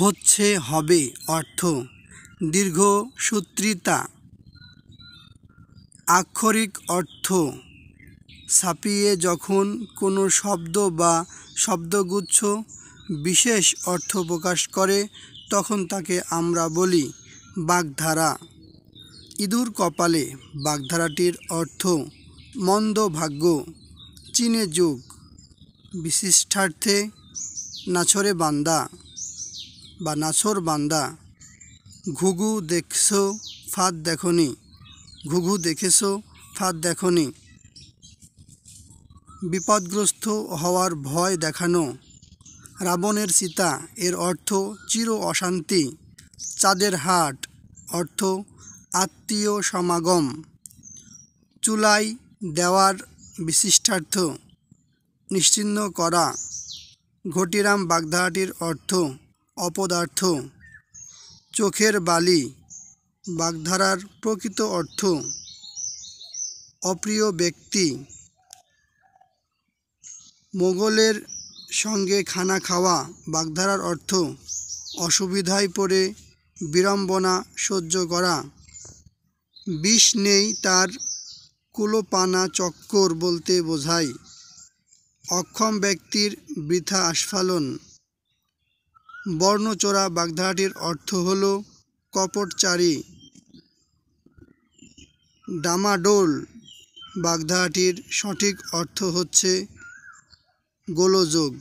হচ্ছে হবে অর্থ দীর্ঘসূত্রিতা আক্ষরিক অর্থ ছাপিয়ে যখন কোনো শব্দ বা শব্দগুচ্ছ বিশেষ অর্থ প্রকাশ করে তখন তাকে আমরা বলি বাগধারা ইঁদুর কপালে বাগধারাটির অর্থ মন্দ ভাগ্য চীনে যুগ বিশিষ্টার্থে নাছরে বান্দা বা নাছর বান্দা ঘুঘু দেখছ ফাঁদ দেখনি ঘুঘু দেখেছো ফাঁদ দেখনি বিপদগ্রস্ত হওয়ার ভয় দেখানো রাবণের সীতা এর অর্থ চির অশান্তি চাঁদের হাট অর্থ আত্মীয় সমাগম চুলাই দেওয়ার বিশিষ্টার্থ নিশ্চিন্ন করা ঘটিরাম বাগধাটির অর্থ অপদার্থ চোখের বালি বাগধারার প্রকৃত অর্থ অপ্রিয় ব্যক্তি মোগলের সঙ্গে খানা খাওয়া বাগধারার অর্থ অসুবিধায় পড়ে বিড়ম্বনা সহ্য করা বিষ নেই তার কুলোপানা চক্কর বলতে বোঝায় অক্ষম ব্যক্তির বৃথা আস্ফালন বর্ণচোরা বাগধারাটির অর্থ হল কপটচারী ডামাডোল বাগধারাটির সঠিক অর্থ হচ্ছে গোলযোগ